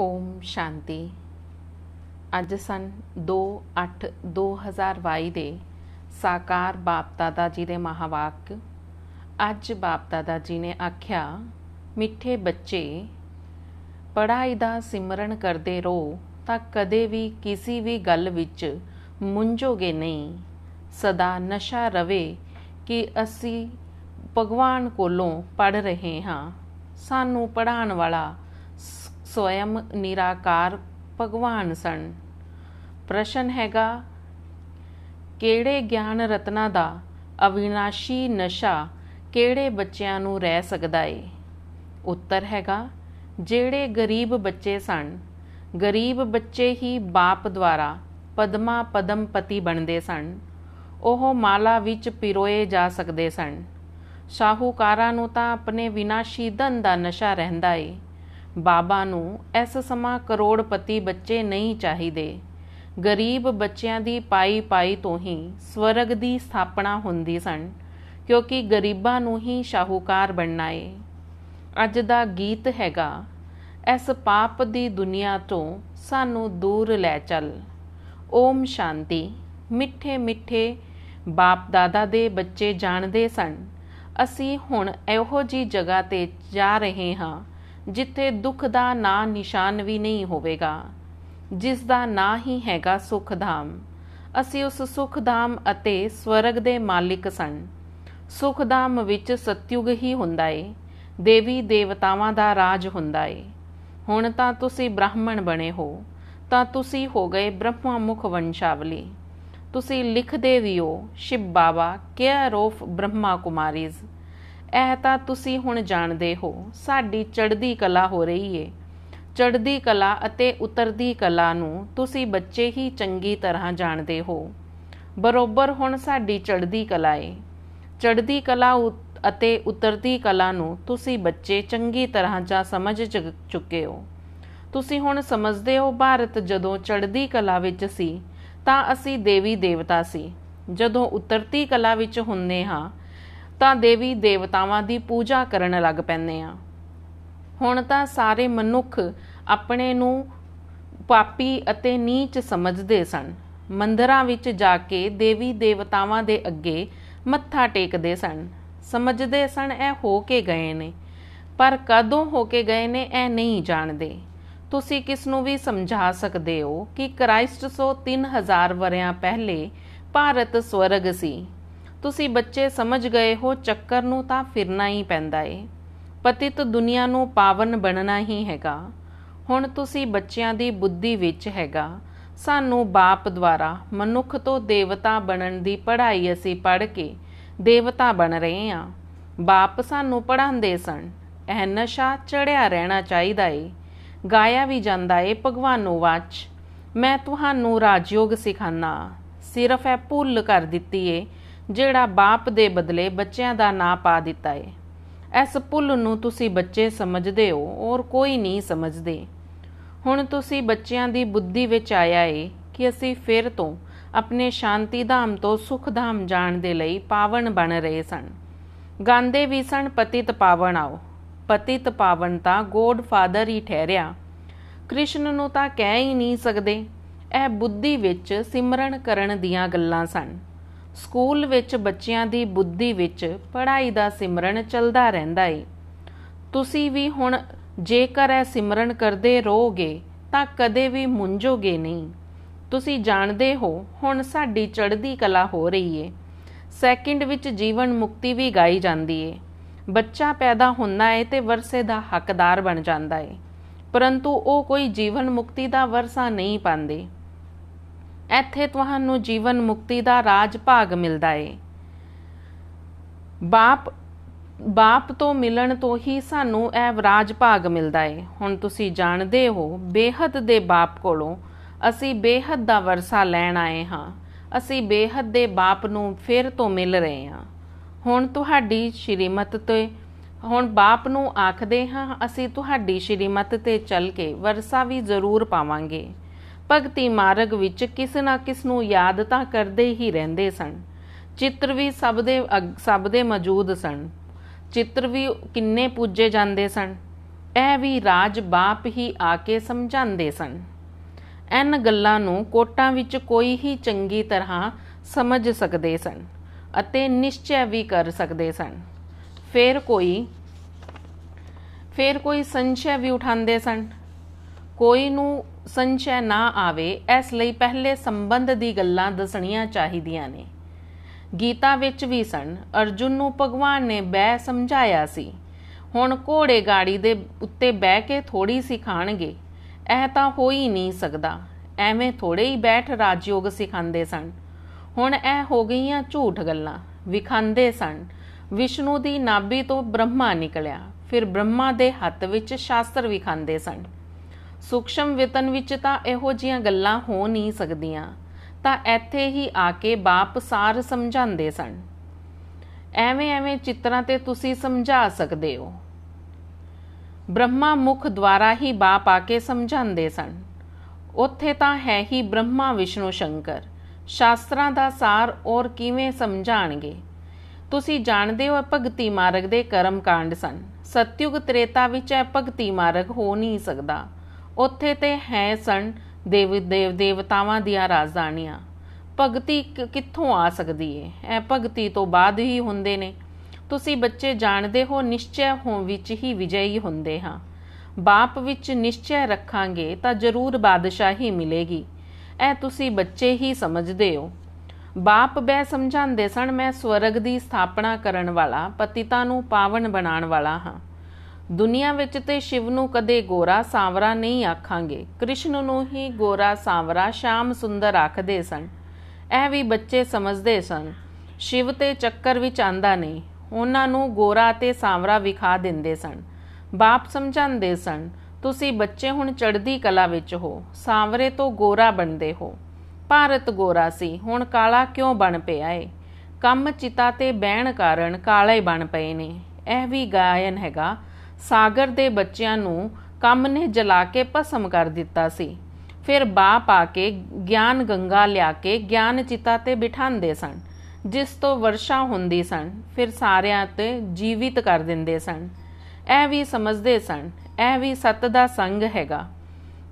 ਓਮ ਸ਼ਾਂਤੀ ਅੱਜ ਸਨ 28 2022 ਦੇ ਸਾਕਾਰ ਬਾਪ ਦਾਦਾ ਜੀ ਦੇ ਮਹਾਵਾਕ ਅੱਜ ਬਾਪ ਦਾਦਾ ਜੀ ਨੇ ਆਖਿਆ ਮਿੱਠੇ ਬੱਚੇ ਪੜਾਈ ਦਾ ਸਿਮਰਨ ਕਰਦੇ ਰਹੋ ਤਾਂ ਕਦੇ ਵੀ ਕਿਸੇ ਵੀ ਗੱਲ ਵਿੱਚ ਮੁੰਝੋਗੇ ਨਹੀਂ ਸਦਾ ਨਸ਼ਾ ਰਵੇ ਕਿ ਅਸੀਂ ਭਗਵਾਨ ਕੋਲੋਂ ਪੜ ਰਹੇ ਹਾਂ ਸਾਨੂੰ ਪੜਾਉਣ ਵਾਲਾ ਸਵੈਮ ਨਿਰਾਕਾਰ ਭਗਵਾਨ ਸਨ ਪ੍ਰਸ਼ਨ ਹੈਗਾ ਕਿਹੜੇ ਗਿਆਨ ਰਤਨਾ ਦਾ ਅਵਿਨਾਸ਼ੀ ਨਸ਼ਾ ਕਿਹੜੇ ਬੱਚਿਆਂ ਨੂੰ ਰਹਿ ਸਕਦਾ ਏ ਉੱਤਰ ਹੈਗਾ ਜਿਹੜੇ ਗਰੀਬ ਬੱਚੇ ਸਨ ਗਰੀਬ ਬੱਚੇ ਹੀ ਬਾਪ ਦੁਆਰਾ ਪਦਮਾ ਪਦਮਪਤੀ ਬਣਦੇ ਸਨ ਉਹ ਮਾਲਾ ਵਿੱਚ ਪਿਰੋਏ ਜਾ ਸਕਦੇ ਸਨ ਸ਼ਾਹੂਕਾਰਾਂ ਨੂੰ ਤਾਂ ਆਪਣੇ ਵਿਨਾਸ਼ੀ ਧਨ ਦਾ ਨਸ਼ਾ ਰਹਿੰਦਾ ਏ ਬਾਬਾ ਨੂੰ ਇਸ ਸਮਾਂ ਕਰੋੜਪਤੀ ਬੱਚੇ ਨਹੀਂ ਚਾਹੀਦੇ ਗਰੀਬ ਬੱਚਿਆਂ ਦੀ ਪਾਈ ਪਾਈ ਤੋਂ ਹੀ ਸਵਰਗ ਦੀ ਸਥਾਪਨਾ ਹੁੰਦੀ ਸਨ ਕਿਉਂਕਿ ਗਰੀਬਾਂ ਨੂੰ ਹੀ ਸ਼ਾਹੂਕਾਰ ਬਣਨਾ ਏ ਅੱਜ ਦਾ ਗੀਤ ਹੈਗਾ ਇਸ ਪਾਪ ਦੀ ਦੁਨੀਆ ਤੋਂ ਸਾਨੂੰ ਦੂਰ ਲੈ ਚੱਲ ਓਮ ਸ਼ਾਂਤੀ ਮਿੱਠੇ ਮਿੱਠੇ ਬਾਪ ਦਾਦਾ ਦੇ ਬੱਚੇ ਜਾਣਦੇ ਸਨ ਅਸੀਂ ਹੁਣ ਇਹੋ ਜੀ ਜਗ੍ਹਾ ਤੇ ਜਾ ਰਹੇ ਹਾਂ ਜਿੱਥੇ ਦੁੱਖ ਦਾ ਨਾਂ ਨਿਸ਼ਾਨ ਵੀ ਨਹੀਂ ਹੋਵੇਗਾ ਜਿਸ ਦਾ ਨਾਂ ਹੀ ਹੈਗਾ ਸੁਖ ਧਾਮ ਅਸੀਂ ਉਸ ਸੁਖ ਧਾਮ ਅਤੇ ਸਵਰਗ ਦੇ ਮਾਲਿਕ ਸਨ ਸੁਖ ਧਾਮ ਵਿੱਚ ਸਤਿਯੁਗ ਹੀ ਹੁੰਦਾ ਏ ਦੇਵੀ ਦੇਵਤਾਵਾਂ ਦਾ ਰਾਜ ਹੁੰਦਾ ਏ ਹੁਣ ਤਾਂ ਤੁਸੀਂ ਬ੍ਰਾਹਮਣ ਬਣੇ ਹੋ ਤਾਂ ਤੁਸੀਂ ਹੋ ਗਏ ਬ੍ਰਹਮਾ ਮੁਖ ਵੰਸ਼ਾਵਲੀ ਤੁਸੀਂ ਲਿਖਦੇ ਵੀ ਹੋ ਸ਼ਿਵ ਬਾਬਾ ਕੇਅਰ ਆਫ ਬ੍ਰਹਮਾ ਕੁਮਾਰੀਜ਼ ਇਹ ਤਾਂ ਤੁਸੀਂ ਹੁਣ ਜਾਣਦੇ ਹੋ ਸਾਡੀ ਚੜ੍ਹਦੀ ਕਲਾ ਹੋ ਰਹੀ ਏ ਚੜ੍ਹਦੀ ਕਲਾ ਅਤੇ ਉਤਰਦੀ ਕਲਾ ਨੂੰ ਤੁਸੀਂ ਬੱਚੇ ਹੀ ਚੰਗੀ ਤਰ੍ਹਾਂ ਜਾਣਦੇ ਹੋ ਬਰੋਬਰ ਹੁਣ ਸਾਡੀ ਚੜ੍ਹਦੀ ਕਲਾ ਏ ਚੜ੍ਹਦੀ ਕਲਾ ਅਤੇ ਉਤਰਦੀ ਕਲਾ ਨੂੰ ਤੁਸੀਂ ਬੱਚੇ ਚੰਗੀ ਤਰ੍ਹਾਂ ਜਾਂ ਸਮਝ ਚੁੱਕੇ ਹੋ ਤੁਸੀਂ ਹੁਣ ਸਮਝਦੇ ਹੋ ਭਾਰਤ ਜਦੋਂ ਚੜ੍ਹਦੀ ਕਲਾ ਵਿੱਚ ਸੀ ਤਾਂ ਅਸੀਂ ਦੇਵੀ ਦੇਵਤਾ ਸੀ ਜਦੋਂ ਉਤਰਤੀ ਕਲਾ ਵਿੱਚ ਹੁੰਨੇ ਹਾਂ ਤਾਂ ਦੇਵੀ ਦੇਵਤਾਵਾਂ ਦੀ ਪੂਜਾ ਕਰਨ ਲੱਗ ਪੈਂਦੇ ਆ ਹੁਣ ਤਾਂ ਸਾਰੇ ਮਨੁੱਖ ਆਪਣੇ ਨੂੰ ਪਾਪੀ ਅਤੇ ਨੀਚ ਸਮਝਦੇ ਸਨ ਮੰਦਰਾਂ ਵਿੱਚ ਜਾ ਕੇ ਦੇਵੀ ਦੇਵਤਾਵਾਂ ਦੇ ਅੱਗੇ ਮੱਥਾ ਟੇਕਦੇ ਸਨ ਸਮਝਦੇ ਸਨ ਇਹ ਹੋ ਕੇ ਗਏ ਨੇ ਪਰ ਕਦੋਂ ਹੋ ਕੇ ਗਏ ਨੇ ਇਹ ਨਹੀਂ ਜਾਣਦੇ ਤੁਸੀਂ ਕਿਸ ਨੂੰ ਵੀ ਸਮਝਾ ਸਕਦੇ ਹੋ ਕਿ ਕ੍ਰਾਈਸਟ ਸੋ 3000 ਵਰਿਆਂ ਪਹਿਲੇ ਭਾਰਤ ਸਵਰਗ ਸੀ ਤੁਸੀਂ ਬੱਚੇ ਸਮਝ ਗਏ ਹੋ ਚੱਕਰ ਨੂੰ ਤਾਂ ਫਿਰਨਾ ਹੀ ਪੈਂਦਾ ਏ ਪਤਿਤ ਦੁਨੀਆ ਨੂੰ ਪਾਵਨ ਬਣਨਾ ਹੀ ਹੈਗਾ ਹੁਣ ਤੁਸੀਂ ਬੱਚਿਆਂ ਦੀ ਬੁੱਧੀ ਵਿੱਚ ਹੈਗਾ ਸਾਨੂੰ ਬਾਪ ਦੁਆਰਾ ਮਨੁੱਖ ਤੋਂ ਦੇਵਤਾ ਬਣਨ ਦੀ ਪੜ੍ਹਾਈ ਅਸੀਂ ਪੜ੍ਹ ਕੇ ਦੇਵਤਾ ਬਣ ਰਹੇ ਹਾਂ ਬਾਪ ਸਾਨੂੰ ਪੜਾਉਂਦੇ ਸਨ ਇਹ ਨਸ਼ਾ ਚੜਿਆ ਰਹਿਣਾ ਚਾਹੀਦਾ ਏ ਗਾਇਆ ਵੀ ਜਾਂਦਾ ਏ ਭਗਵਾਨੋ ਵਾਚ ਮੈਂ ਤੁਹਾਨੂੰ ਰਾਜਯੋਗ ਸਿਖਾਨਾ ਸਿਰਫ ਇਹ ਭੁੱਲ ਕਰ ਦਿੱਤੀ ਏ ਜਿਹੜਾ ਬਾਪ ਦੇ ਬਦਲੇ ਬੱਚਿਆਂ ਦਾ ਨਾਂ ਪਾ ਦਿੱਤਾ ਏ ਇਸ ਪੁੱਲ ਨੂੰ ਤੁਸੀਂ ਬੱਚੇ ਸਮਝਦੇ ਹੋ ਔਰ ਕੋਈ ਨਹੀਂ ਸਮਝਦੇ ਹੁਣ ਤੁਸੀਂ ਬੱਚਿਆਂ ਦੀ ਬੁੱਧੀ ਵਿੱਚ ਆਇਆ ਏ ਕਿ ਅਸੀਂ ਫਿਰ ਤੋਂ ਆਪਣੇ ਸ਼ਾਂਤੀ ਧਾਮ ਤੋਂ ਸੁਖ ਧਾਮ ਜਾਣ ਦੇ ਲਈ ਪਾਵਨ ਬਣ ਰਹੇ ਸਨ ਗਾਂਦੇ ਵੀ ਸਨ ਪਤਿਤ ਪਾਵਨ ਆਓ ਪਤਿਤ ਪਾਵਨ ਤਾਂ ਗੋਡ ਫਾਦਰ ਹੀ ਠਹਿਰਿਆ ਕ੍ਰਿਸ਼ਨ ਨੂੰ ਤਾਂ ਕਹਿ ਹੀ ਨਹੀਂ ਸਕਦੇ ਇਹ ਬੁੱਧੀ ਵਿੱਚ ਸਿਮਰਨ ਕਰਨ ਦੀਆਂ ਗੱਲਾਂ ਸਨ ਸਕੂਲ ਵਿੱਚ ਬੱਚਿਆਂ ਦੀ ਬੁੱਧੀ ਵਿੱਚ ਪੜ੍ਹਾਈ ਦਾ ਸਿਮਰਨ ਚੱਲਦਾ ਰਹਿੰਦਾ ਏ ਤੁਸੀਂ ਵੀ ਹੁਣ ਜੇਕਰ ਇਹ ਸਿਮਰਨ ਕਰਦੇ ਰਹੋਗੇ ਤਾਂ ਕਦੇ ਵੀ ਮੁੰਝੋਗੇ ਨਹੀਂ ਤੁਸੀਂ ਜਾਣਦੇ ਹੋ ਹੁਣ ਸਾਡੀ ਚੜ੍ਹਦੀ ਕਲਾ ਹੋ ਰਹੀ ਏ ਸੈਕਿੰਡ ਵਿੱਚ ਜੀਵਨ ਮੁਕਤੀ ਵੀ ਗਾਈ ਜਾਂਦੀ ਏ ਬੱਚਾ ਪੈਦਾ ਹੁੰਦਾ ਏ ਤੇ ਵਰਸੇ ਦਾ ਹੱਕਦਾਰ ਬਣ ਜਾਂਦਾ ਏ ਪਰੰਤੂ ਉਹ ਕੋਈ ਜੀਵਨ ਮੁਕਤੀ ਦਾ ਵਰਸਾ ਨਹੀਂ ਪਾਉਂਦੇ ਇੱਥੇ ਤੁਹਾਨੂੰ ਜੀਵਨ ਮੁਕਤੀ ਦਾ ਰਾਜ ਭਾਗ ਮਿਲਦਾ ਏ ਬਾਪ ਬਾਪ ਤੋਂ ਮਿਲਣ ਤੋਂ ਹੀ ਸਾਨੂੰ ਇਹ ਰਾਜ ਭਾਗ ਮਿਲਦਾ ਏ ਹੁਣ ਤੁਸੀਂ ਜਾਣਦੇ ਹੋ ਬੇਹਦ ਦੇ ਬਾਪ ਕੋਲੋਂ ਅਸੀਂ ਬੇਹਦ ਦਾ ਵਰਸਾ ਲੈਣ ਆਏ ਹਾਂ ਅਸੀਂ ਬੇਹਦ ਦੇ ਬਾਪ ਨੂੰ ਫਿਰ ਤੋਂ ਮਿਲ ਰਹੇ ਹਾਂ ਹੁਣ ਤੁਹਾਡੀ ਸ਼੍ਰੀਮਤ ਤੇ ਹੁਣ ਬਾਪ ਨੂੰ ਆਖਦੇ ਹਾਂ ਅਸੀਂ ਤੁਹਾਡੀ ਸ਼੍ਰੀਮਤ ਤੇ ਚੱਲ ਕੇ ਵਰਸਾ ਵੀ ਜ਼ਰੂਰ ਪਾਵਾਂਗੇ ਭਗਤੀ ਮਾਰਗ ਵਿੱਚ ਕਿਸ ਨਾ ਕਿਸ ਨੂੰ ਯਾਦ ਤਾਂ ਕਰਦੇ ਹੀ ਰਹਿੰਦੇ ਸਨ ਚਿੱਤਰ ਵੀ ਸਭ ਦੇ ਸਭ ਦੇ ਮੌਜੂਦ ਸਨ ਚਿੱਤਰ ਵੀ ਕਿੰਨੇ ਪੂਜੇ ਜਾਂਦੇ ਸਨ ਇਹ ਵੀ ਰਾਜ ਬਾਪ ਹੀ ਆ ਕੇ ਸਮਝਾਉਂਦੇ ਸਨ ਐਨ ਗੱਲਾਂ ਨੂੰ ਕੋਟਾਂ ਵਿੱਚ ਕੋਈ ਹੀ ਚੰਗੀ ਤਰ੍ਹਾਂ ਸਮਝ ਸਕਦੇ ਸਨ ਅਤੇ ਨਿਸ਼ਚੈ ਵੀ ਕਰ ਸਕਦੇ ਸਨ ਫਿਰ ਕੋਈ ਫਿਰ ਕੋਈ ਸੰਸ਼ੈ ਵੀ ਉਠਾਉਂਦੇ ਸਨ ਕੋਈ ਨੂੰ ਸੰਚੈ ਨਾ ਆਵੇ ਇਸ ਲਈ ਪਹਿਲੇ ਸੰਬੰਧ ਦੀ ਗੱਲਾਂ ਦੱਸਣੀਆਂ ਚਾਹੀਦੀਆਂ ਨੇ ਗੀਤਾ ਵਿੱਚ ਵੀ ਸਣ ਅਰਜੁਨ ਨੂੰ ਭਗਵਾਨ ਨੇ ਬੈ ਸਮਝਾਇਆ ਸੀ ਹੁਣ ਘੋੜੇ ਗਾੜੀ ਦੇ ਉੱਤੇ ਬਹਿ ਕੇ ਥੋੜੀ ਸਿਖਾਣਗੇ ਇਹ ਤਾਂ ਹੋ ਹੀ ਨਹੀਂ ਸਕਦਾ ਐਵੇਂ ਥੋੜੇ ਹੀ ਬੈਠ ਰਾਜਯੋਗ ਸਿਖਾਉਂਦੇ ਸਨ ਹੁਣ ਇਹ ਹੋ ਗਈਆਂ ਝੂਠ ਗੱਲਾਂ ਵਿਖਾਂਦੇ ਸਨ ਵਿਸ਼ਨੂੰ ਦੀ ਨਾਭੀ ਤੋਂ ਬ੍ਰਹਮਾ ਨਿਕਲਿਆ ਫਿਰ ਬ੍ਰਹਮਾ ਦੇ ਹੱਥ ਵਿੱਚ ਸ਼ਾਸਤਰ ਵਿਖਾਂਦੇ ਸਨ ਸੂਖਸ਼ਮ ਵਿਤਨ ਵਿੱਚ ਤਾਂ ਇਹੋ ਜੀਆਂ ਗੱਲਾਂ ਹੋ ਨਹੀਂ ਸਕਦੀਆਂ ਤਾਂ ਇੱਥੇ ਹੀ ਆ ਕੇ ਬਾਪ ਸਾਰ ਸਮਝਾਉਂਦੇ ਸਨ ਐਵੇਂ ਐਵੇਂ ਚਿੱਤਰਾਂ ਤੇ ਤੁਸੀਂ ਸਮਝਾ ਸਕਦੇ ਹੋ ਬ੍ਰਹਮਾ ਮੁਖ ਦੁਆਰਾ ਹੀ ਬਾਪ ਆ ਕੇ ਸਮਝਾਉਂਦੇ ਸਨ ਉੱਥੇ ਤਾਂ ਹੈ ਹੀ ਬ੍ਰਹਮਾ ਵਿਸ਼ਨੂੰ ਸ਼ੰਕਰ ਸ਼ਾਸਤਰਾਂ ਦਾ ਸਾਰ ਔਰ ਕਿਵੇਂ ਸਮਝਾਣਗੇ ਤੁਸੀਂ ਜਾਣਦੇ ਹੋ ਭਗਤੀ ਮਾਰਗ ਦੇ ਕਰਮ ਕਾਂਡ ਸਨ ਸਤਿਯੁਗ ਤ੍ਰੇਤਾ ਵਿੱਚ ਇਹ ਭਗਤੀ ਮਾਰਗ ਹੋ ਨਹੀਂ ਸਕਦਾ ਉੱਥੇ ਤੇ ਹੈ ਸਣ ਦੇਵ ਦੇਵ ਦੇਵਤਾਵਾਂ ਦੀਆਂ ਰਾਜਧਾਨੀਆਂ ਭਗਤੀ ਕਿੱਥੋਂ ਆ ਸਕਦੀ ਏ ਇਹ ਭਗਤੀ ਤੋਂ ਬਾਅਦ ਹੀ ਹੁੰਦੇ ਨੇ ਤੁਸੀਂ ਬੱਚੇ ਜਾਣਦੇ ਹੋ ਨਿਸ਼ਚੈ ਹੋ ਵਿੱਚ ਹੀ ਵਿਜੈਈ ਹੁੰਦੇ ਹਾਂ ਬਾਪ ਵਿੱਚ ਨਿਸ਼ਚੈ ਰੱਖਾਂਗੇ ਤਾਂ ਜ਼ਰੂਰ ਬਾਦਸ਼ਾਹੀ ਮਿਲੇਗੀ ਇਹ ਤੁਸੀਂ ਬੱਚੇ ਹੀ ਸਮਝਦੇ ਹੋ ਬਾਪ ਬੈ ਸਮਝਾਉਂਦੇ ਸਣ ਮੈਂ ਸਵਰਗ ਦੀ ਸਥਾਪਨਾ ਕਰਨ ਵਾਲਾ ਪਤਿਤਾ ਨੂੰ ਪਾਵਨ ਬਣਾਉਣ ਵਾਲਾ ਹਾਂ ਦੁਨੀਆ ਵਿੱਚ ਤੇ ਸ਼ਿਵ ਨੂੰ ਕਦੇ ਗੋਰਾ ਸਾਵਰਾ ਨਹੀਂ ਆਖਾਂਗੇ ਕ੍ਰਿਸ਼ਨ ਨੂੰ ਹੀ ਗੋਰਾ ਸਾਵਰਾ ਸ਼ਾਮ ਸੁੰਦਰ ਆਖਦੇ ਸਨ ਇਹ ਵੀ ਬੱਚੇ ਸਮਝਦੇ ਸਨ ਸ਼ਿਵ ਤੇ ਚੱਕਰ ਵਿੱਚ ਆਂਦਾ ਨਹੀਂ ਉਹਨਾਂ ਨੂੰ ਗੋਰਾ ਤੇ ਸਾਵਰਾ ਵਿਖਾ ਦਿੰਦੇ ਸਨ ਬਾਪ ਸਮਝਾਉਂਦੇ ਸਨ ਤੁਸੀਂ ਬੱਚੇ ਹੁਣ ਚੜ੍ਹਦੀ ਕਲਾ ਵਿੱਚ ਹੋ ਸਾਵਰੇ ਤੋਂ ਗੋਰਾ ਬਣਦੇ ਹੋ ਭਾਰਤ ਗੋਰਾ ਸੀ ਹੁਣ ਕਾਲਾ ਕਿਉਂ ਬਣ ਪਿਆ ਏ ਕੰਮ ਚਿਤਾ ਤੇ ਬਹਿਣ ਕਾਰਨ ਕਾਲੇ ਬਣ ਪਏ ਨੇ ਇਹ ਵੀ ਗਾਇਨ ਹੈਗਾ ਸਾਗਰ ਦੇ ਬੱਚਿਆਂ ਨੂੰ ਕੰਮ ਨੇ ਜਲਾ ਕੇ ਭਸਮ ਕਰ ਦਿੱਤਾ ਸੀ ਫਿਰ ਬਾਪ ਆ ਕੇ ਗਿਆਨ ਗੰਗਾ ਲਿਆ ਕੇ ਗਿਆਨ ਚਿਤਾ ਤੇ ਬਿਠਾਉਂਦੇ ਸਨ ਜਿਸ ਤੋਂ ਵਰਸ਼ਾ ਹੁੰਦੀ ਸਨ ਫਿਰ ਸਾਰਿਆਂ ਤੇ ਜੀਵਿਤ ਕਰ ਦਿੰਦੇ ਸਨ ਇਹ ਵੀ ਸਮਝਦੇ ਸਨ ਇਹ ਵੀ ਸਤ ਦਾ ਸੰਗ ਹੈਗਾ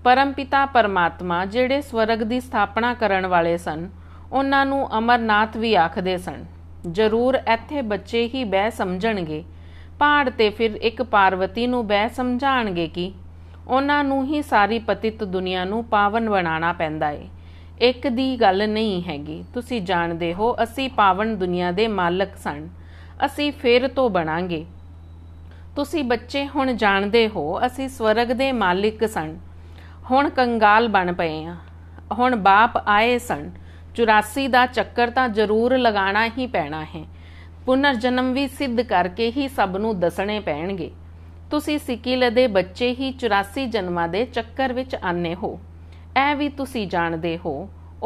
ਪਰਮਪਿਤਾ ਪਰਮਾਤਮਾ ਜਿਹੜੇ ਸਵਰਗ ਦੀ ਸਥਾਪਨਾ ਕਰਨ ਵਾਲੇ ਸਨ ਉਹਨਾਂ ਨੂੰ ਅਮਰਨਾਥ ਵੀ ਆਖਦੇ ਸਨ ਜ਼ਰੂਰ ਇੱਥੇ ਬੱਚੇ ਹੀ ਬਹਿ ਸਮਝਣਗੇ ਪਹਾੜ ਤੇ ਫਿਰ ਇੱਕ ਪਾਰਵਤੀ ਨੂੰ ਬਹਿ ਸਮਝਾਣਗੇ ਕਿ ਉਹਨਾਂ ਨੂੰ ਹੀ ਸਾਰੀ ਪਤਿਤ ਦੁਨੀਆ ਨੂੰ ਪਾਵਨ ਬਣਾਉਣਾ ਪੈਂਦਾ ਏ ਇੱਕ ਦੀ ਗੱਲ ਨਹੀਂ ਹੈਗੀ ਤੁਸੀਂ ਜਾਣਦੇ ਹੋ ਅਸੀਂ ਪਾਵਨ ਦੁਨੀਆ ਦੇ ਮਾਲਕ ਸਨ ਅਸੀਂ ਫੇਰ ਤੋਂ ਬਣਾਂਗੇ ਤੁਸੀਂ ਬੱਚੇ ਹੁਣ ਜਾਣਦੇ ਹੋ ਅਸੀਂ ਸਵਰਗ ਦੇ ਮਾਲਿਕ ਸਨ ਹੁਣ ਕੰਗਾਲ ਬਣ ਪਏ ਆ ਹੁਣ ਬਾਪ ਆਏ ਸਨ 84 ਦਾ ਚੱਕਰ ਤਾਂ ਜ਼ਰੂਰ ਲਗਾਣਾ ਹੀ ਪੈਣਾ ਹੈ ਪੁਨਰ ਜਨਮ ਵੀ ਸਿੱਧ ਕਰਕੇ ਹੀ ਸਭ ਨੂੰ ਦੱਸਣੇ ਪੈਣਗੇ ਤੁਸੀਂ ਸਿਕਿਲ ਦੇ ਬੱਚੇ ਹੀ 84 ਜਨਮਾਂ ਦੇ ਚੱਕਰ ਵਿੱਚ ਆਨੇ ਹੋ ਐ ਵੀ ਤੁਸੀਂ ਜਾਣਦੇ ਹੋ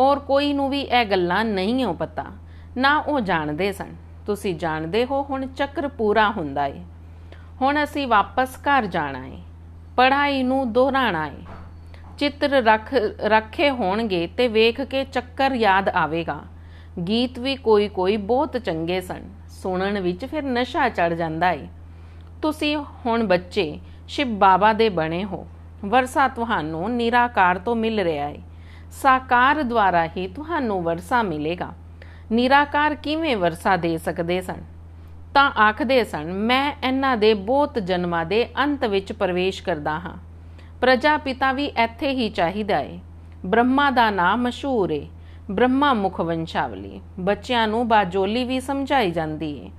ਔਰ ਕੋਈ ਨੂੰ ਵੀ ਇਹ ਗੱਲਾਂ ਨਹੀਂ ਹੋ ਪਤਾ ਨਾ ਉਹ ਜਾਣਦੇ ਸਨ ਤੁਸੀਂ ਜਾਣਦੇ ਹੋ ਹੁਣ ਚੱਕਰ ਪੂਰਾ ਹੁੰਦਾ ਏ ਹੁਣ ਅਸੀਂ ਵਾਪਸ ਘਰ ਜਾਣਾ ਏ ਪੜਾਈ ਨੂੰ ਦੁਹਰਾਣਾ ਏ ਚਿੱਤਰ ਰੱਖ ਰੱਖੇ ਹੋਣਗੇ ਤੇ ਵੇਖ ਕੇ ਚੱਕਰ ਯਾਦ ਆਵੇਗਾ ਗੀਤ ਵੀ ਕੋਈ ਕੋਈ ਬਹੁਤ ਚੰਗੇ ਸਨ ਸੁਣਨ ਵਿੱਚ ਫਿਰ ਨਸ਼ਾ ਚੜ ਜਾਂਦਾ ਏ ਤੁਸੀਂ ਹੁਣ ਬੱਚੇ ਸ਼ਿਵ ਬਾਬਾ ਦੇ ਬਣੇ ਹੋ ਵਰਸਾ ਤੁਹਾਨੂੰ ਨਿਰਾਕਾਰ ਤੋਂ ਮਿਲ ਰਿਹਾ ਏ ਸਾਕਾਰ ਦੁਆਰਾ ਹੀ ਤੁਹਾਨੂੰ ਵਰਸਾ ਮਿਲੇਗਾ ਨਿਰਾਕਾਰ ਕਿਵੇਂ ਵਰਸਾ ਦੇ ਸਕਦੇ ਸਨ ਤਾਂ ਆਖਦੇ ਸਨ ਮੈਂ ਇਹਨਾਂ ਦੇ ਬਹੁਤ ਜਨਮਾਂ ਦੇ ਅੰਤ ਵਿੱਚ ਪ੍ਰਵੇਸ਼ ਕਰਦਾ ਹਾਂ ਪ੍ਰਜਾਪਿਤਾ ਵੀ ਇੱਥੇ ਹੀ ਚਾਹੀਦਾ ਏ ਬ੍ਰਹਮਾ ਦਾ ਨਾਮ ਮਸ਼ਹੂਰ ਏ ਬ੍ਰਹਮਾ ਮੁਖ ਵੰਸ਼ਾਵਲੀ ਬੱਚਿਆਂ ਨੂੰ ਬਾਜੋਲੀ ਵੀ ਸਮਝਾਈ ਜਾਂਦੀ ਏ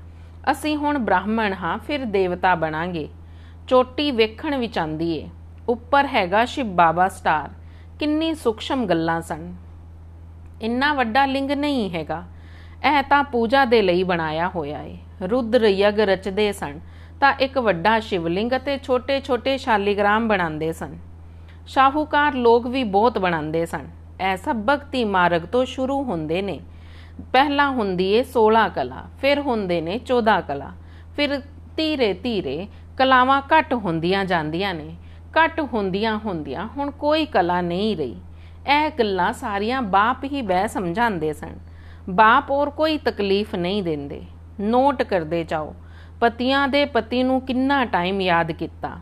ਅਸੀਂ ਹੁਣ ਬ੍ਰਾਹਮਣ ਹਾਂ ਫਿਰ ਦੇਵਤਾ ਬਣਾਂਗੇ ਚੋਟੀ ਵੇਖਣ ਵਿੱਚ ਆਂਦੀ ਏ ਉੱਪਰ ਹੈਗਾ ਸ਼ਿਵ ਬਾਬਾ ਸਟਾਰ ਕਿੰਨੀ ਸੂਖਸ਼ਮ ਗੱਲਾਂ ਸਨ ਇੰਨਾ ਵੱਡਾ ਲਿੰਗ ਨਹੀਂ ਹੈਗਾ ਇਹ ਤਾਂ ਪੂਜਾ ਦੇ ਲਈ ਬਣਾਇਆ ਹੋਇਆ ਏ ਰੁਦਰ ਯਗ ਰਚਦੇ ਸਨ ਤਾਂ ਇੱਕ ਵੱਡਾ ਸ਼ਿਵਲਿੰਗ ਅਤੇ ਛੋਟੇ-ਛੋਟੇ ਸ਼ਾਲੀਗ੍ਰਾਮ ਬਣਾਉਂਦੇ ਸਨ ਸ਼ਾਹੂਕਾਰ ਲੋਕ ਵੀ ਬਹੁਤ ਬਣਾਉਂਦੇ ਸਨ ਐਸਾ ਸਭ ਭਗਤੀ ਮਾਰਗ ਤੋਂ ਸ਼ੁਰੂ ਹੁੰਦੇ ਨੇ ਪਹਿਲਾ ਹੁੰਦੀ ਏ 16 ਕਲਾ ਫਿਰ ਹੁੰਦੇ ਨੇ 14 ਕਲਾ ਫਿਰ ਧੀਰੇ ਧੀਰੇ ਕਲਾਵਾਂ ਘਟ ਹੁੰਦੀਆਂ ਜਾਂਦੀਆਂ ਨੇ ਘਟ ਹੁੰਦੀਆਂ ਹੁੰਦੀਆਂ ਹੁਣ ਕੋਈ ਕਲਾ ਨਹੀਂ ਰਹੀ ਇਹ ਗੱਲਾਂ ਸਾਰੀਆਂ ਬਾਪ ਹੀ ਬਹਿ ਸਮਝਾਉਂਦੇ ਸਨ ਬਾਪ ਔਰ ਕੋਈ ਤਕਲੀਫ ਨਹੀਂ ਦਿੰਦੇ ਨੋਟ ਕਰਦੇ ਜਾਓ ਪਤੀਆਂ ਦੇ ਪਤੀ ਨੂੰ ਕਿੰਨਾ ਟਾਈਮ ਯਾਦ ਕੀਤਾ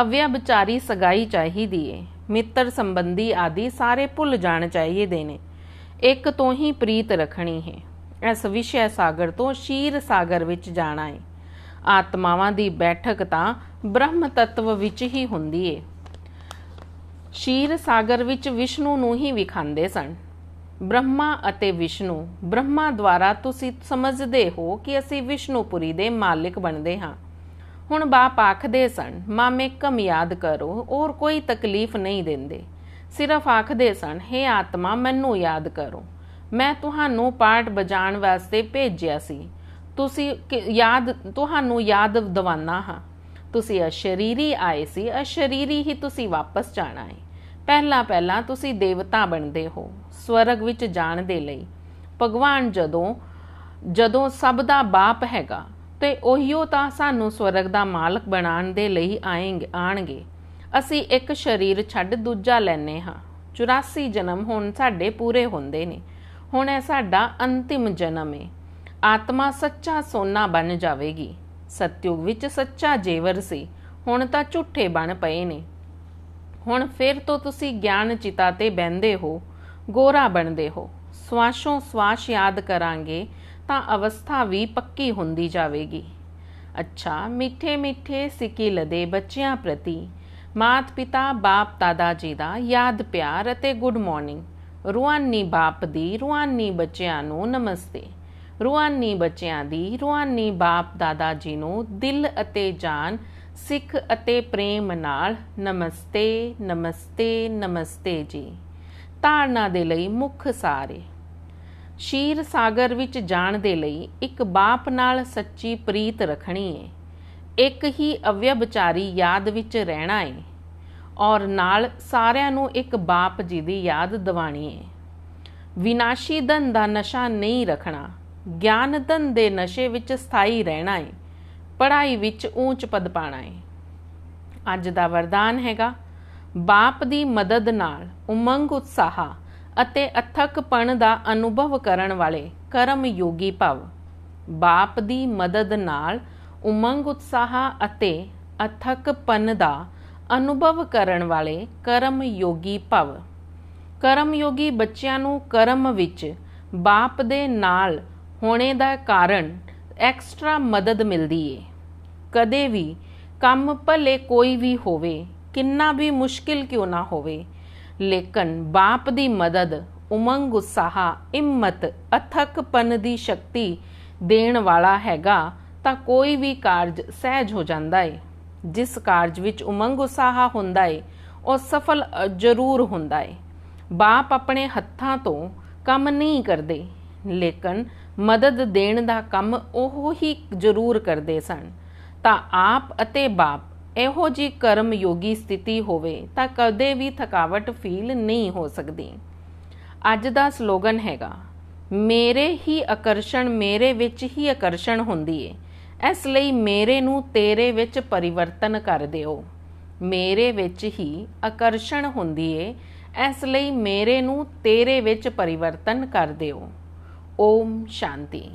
ਅਵਿਆ ਵਿਚਾਰੀ ਸਗਾਈ ਚਾਹੀਦੀ ਏ ਮਿੱਤਰ ਸੰਬੰਧੀ ਆਦਿ ਸਾਰੇ ਭੁੱਲ ਜਾਣ ਚਾਹੀਏ ਦੇ ਨੇ ਇੱਕ ਤੋਂ ਹੀ ਪ੍ਰੀਤ ਰੱਖਣੀ ਹੈ ਇਸ ਵਿਸ਼ੇ ਸਾਗਰ ਤੋਂ ਸ਼ੀਰ ਸਾਗਰ ਵਿੱਚ ਜਾਣਾ ਹੈ ਆਤਮਾਵਾਂ ਦੀ ਬੈਠਕ ਤਾਂ ਬ੍ਰਹਮ ਤਤਵ ਵਿੱਚ ਹੀ ਹੁੰਦੀ ਏ ਸ਼ੀਰ ਸਾਗਰ ਵਿੱਚ ਵਿਸ਼ਨੂੰ ਨੂੰ ਹੀ ਵਿਖਾਂਦੇ ਸਨ ਬ੍ਰਹਮਾ ਅਤੇ ਵਿਸ਼ਨੂੰ ਬ੍ਰਹਮਾ ਦੁਆਰਾ ਤੁਸੀਂ ਸਮਝਦੇ ਹੋ ਕਿ ਅਸੀਂ ਵਿਸ਼ਨੂਪੁਰੀ ਦੇ ਮਾਲਕ ਬਣਦੇ ਹਾਂ ਹੁਣ ਬਾਪ ਆਖਦੇ ਸਨ ਮਾਮੇ ਕਮ ਯਾਦ ਕਰੋ ਔਰ ਕੋਈ ਤਕਲੀਫ ਨਹੀਂ ਦਿੰਦੇ ਸਿਰਫ ਆਖਦੇ ਸਨ हे ਆਤਮਾ ਮੈਨੂੰ ਯਾਦ ਕਰੋ ਮੈਂ ਤੁਹਾਨੂੰ ਪਾਠ ਬਜਾਣ ਵਾਸਤੇ ਭੇਜਿਆ ਸੀ ਤੁਸੀਂ ਯਾਦ ਤੁਹਾਨੂੰ ਯਾਦ ਦਿਵਾਨਾ ਹਾਂ ਤੁਸੀਂ ਅਸ਼ਰੀਰੀ ਆਏ ਸੀ ਅਸ਼ਰੀਰੀ ਹੀ ਤੁਸੀਂ ਵਾਪਸ ਜਾਣਾ ਹੈ ਪਹਿਲਾਂ ਪਹਿਲਾਂ ਤੁਸੀਂ ਦੇਵਤਾ ਬਣਦੇ ਹੋ ਸਵਰਗ ਵਿੱਚ ਜਾਣ ਦੇ ਲਈ ਭਗਵਾਨ ਜਦੋਂ ਜਦੋਂ ਸਭ ਦਾ ਬਾਪ ਹੈਗਾ ਤੇ ਉਹੀਓ ਤਾਂ ਸਾਨੂੰ ਸਵਰਗ ਦਾ ਮਾਲਕ ਬਣਾਉਣ ਦੇ ਲਈ ਆਏਗੇ ਆਣਗੇ ਅਸੀਂ ਇੱਕ ਸਰੀਰ ਛੱਡ ਦੂਜਾ ਲੈਨੇ ਹਾਂ 84 ਜਨਮ ਹੁਣ ਸਾਡੇ ਪੂਰੇ ਹੁੰਦੇ ਨੇ ਹੁਣ ਇਹ ਸਾਡਾ ਅੰਤਿਮ ਜਨਮ ਹੈ ਆਤਮਾ ਸੱਚਾ ਸੋਨਾ ਬਣ ਜਾਵੇਗੀ ਸਤਯੁਗ ਵਿੱਚ ਸੱਚਾ ਜੇਵਰ ਸੀ ਹੁਣ ਤਾਂ ਝੂਠੇ ਬਣ ਪਏ ਨੇ ਹੁਣ ਫਿਰ ਤੋਂ ਤੁਸੀਂ ਗਿਆਨ ਚਿਤਾ ਤੇ ਬੈੰਦੇ ਹੋ ਗੋਰਾ ਬਣਦੇ ਹੋ ਸਵਾਸ਼ੋਂ ਸਵਾਸ਼ ਯਾਦ ਕਰਾਂਗੇ ਤਾਂ ਅਵਸਥਾ ਵੀ ਪੱਕੀ ਹੁੰਦੀ ਜਾਵੇਗੀ ਅੱਛਾ ਮਿੱਠੇ ਮਿੱਠੇ ਸਿੱਕੇ ਲਦੇ ਬੱਚਿਆਂ ਪ੍ਰਤੀ ਮਾਤ ਪਿਤਾ ਬਾਪ ਦਾਦਾ ਜੀ ਦਾ ਯਾਦ ਪਿਆਰ ਅਤੇ ਗੁੱਡ ਮਾਰਨਿੰਗ ਰੂਹਾਨੀ ਬਾਪ ਦੀ ਰੂਹਾਨੀ ਬੱਚਿਆਂ ਨੂੰ ਨਮਸਤੇ ਰੂਹਾਨੀ ਬੱਚਿਆਂ ਦੀ ਰੂਹਾਨੀ ਬਾਪ ਦਾਦਾ ਜੀ ਨੂੰ ਦਿਲ ਅਤੇ ਜਾਨ ਸਿੱਖ ਅਤੇ ਪ੍ਰੇਮ ਨਾਲ ਨਮਸਤੇ ਨਮਸਤੇ ਨਮਸਤੇ ਜੀ ਤਾਰਨਾ ਦੇ ਲਈ ਮੁੱਖ ਸਾਰੇ ਸ਼ੀਰ ਸਾਗਰ ਵਿੱਚ ਜਾਣ ਦੇ ਲਈ ਇੱਕ ਬਾਪ ਨਾਲ ਸੱਚੀ ਪ੍ਰੀਤ ਰੱਖਣੀ ਹੈ ਇੱਕ ਹੀ ਅਵਿਆਬਚਾਰੀ ਯਾਦ ਵਿੱਚ ਰਹਿਣਾ ਹੈ ਔਰ ਨਾਲ ਸਾਰਿਆਂ ਨੂੰ ਇੱਕ ਬਾਪ ਜੀ ਦੀ ਯਾਦ ਦਿਵਾਣੀ ਹੈ ਵਿਨਾਸ਼ੀ ਦਨ ਦਾ ਨਸ਼ਾ ਨਹੀਂ ਰੱਖਣਾ ਗਿਆਨ ਦਨ ਦੇ ਨਸ਼ੇ ਵਿੱਚ ਸਥਾਈ ਰਹਿਣਾ ਹੈ ਪੜ੍ਹਾਈ ਵਿੱਚ ਉੱਚ ਪਦ ਪਾਣਾ ਹੈ ਅੱਜ ਦਾ ਵਰਦਾਨ ਹੈਗਾ ਬਾਪ ਦੀ ਮਦਦ ਨਾਲ ਉਮੰਗ ਉਤਸਾਹ ਅਤੇ ਅਥਕਪਣ ਦਾ ਅਨੁਭਵ ਕਰਨ ਵਾਲੇ ਕਰਮ ਯੋਗੀ ਭਵ ਬਾਪ ਦੀ ਮਦਦ ਨਾਲ ਉਮੰਗ ਉਤਸਾਹ ਅਤੇ ਅਥਕਪਨ ਦਾ ਅਨੁਭਵ ਕਰਨ ਵਾਲੇ ਕਰਮ ਯੋਗੀ ਭਵ ਕਰਮ ਯੋਗੀ ਬੱਚਿਆਂ ਨੂੰ ਕਰਮ ਵਿੱਚ ਬਾਪ ਦੇ ਨਾਲ ਹੋਣੇ ਦਾ ਕਾਰਨ ਐਕਸਟਰਾ ਮਦਦ ਮਿਲਦੀ ਏ ਕਦੇ ਵੀ ਕੰਮ ਭਲੇ ਕੋਈ ਵੀ ਹੋਵੇ ਕਿੰਨਾ ਵੀ ਮੁਸ਼ਕਿਲ ਕਿਉਂ ਨਾ ਹੋਵੇ ਲੇਕਿਨ ਬਾਪ ਦੀ ਮਦਦ ਉਮੰਗ ਉਤਸਾਹ ਹਿੰਮਤ ਪਨ ਦੀ ਸ਼ਕਤੀ ਦੇਣ ਵਾਲਾ ਹੈਗਾ ਤਾਂ ਕੋਈ ਵੀ ਕਾਰਜ ਸਹਿਜ ਹੋ ਜਾਂਦਾ ਏ ਜਿਸ ਕਾਰਜ ਵਿੱਚ ਉਮੰਗ ਉਸਾਹ ਹੁੰਦਾ ਏ ਉਹ ਸਫਲ ਜ਼ਰੂਰ ਹੁੰਦਾ ਏ ਬਾਪ ਆਪਣੇ ਹੱਥਾਂ ਤੋਂ ਕੰਮ ਨਹੀਂ ਕਰਦੇ ਲੇਕਿਨ ਮਦਦ ਦੇਣ ਦਾ ਕੰਮ ਉਹ ਹੀ ਜ਼ਰੂਰ ਕਰਦੇ ਸਨ ਤਾਂ ਆਪ ਅਤੇ ਬਾਪ ਇਹੋ ਜੀ ਕਰਮ ਯੋਗੀ ਸਥਿਤੀ ਹੋਵੇ ਤਾਂ ਕਦੇ ਵੀ ਥਕਾਵਟ ਫੀਲ ਨਹੀਂ ਹੋ ਸਕਦੀ ਅੱਜ ਦਾ ਸਲੋਗਨ ਹੈਗਾ ਮੇਰੇ ਹੀ ਆਕਰਸ਼ਣ ਮੇਰੇ ਵਿੱਚ ਹੀ ਆਕਰਸ਼ਣ ਹੁੰਦੀ ਏ ਇਸ ਲਈ ਮੇਰੇ ਨੂੰ ਤੇਰੇ ਵਿੱਚ ਪਰਿਵਰਤਨ ਕਰ ਦਿਓ ਮੇਰੇ ਵਿੱਚ ਹੀ ਆਕਰਸ਼ਣ ਹੁੰਦੀ ਏ ਇਸ ਲਈ ਮੇਰੇ ਨੂੰ ਤੇਰੇ ਵਿੱਚ ਪਰਿਵਰਤਨ ਕਰ ਦਿਓ ਓਮ ਸ਼ਾਂਤੀ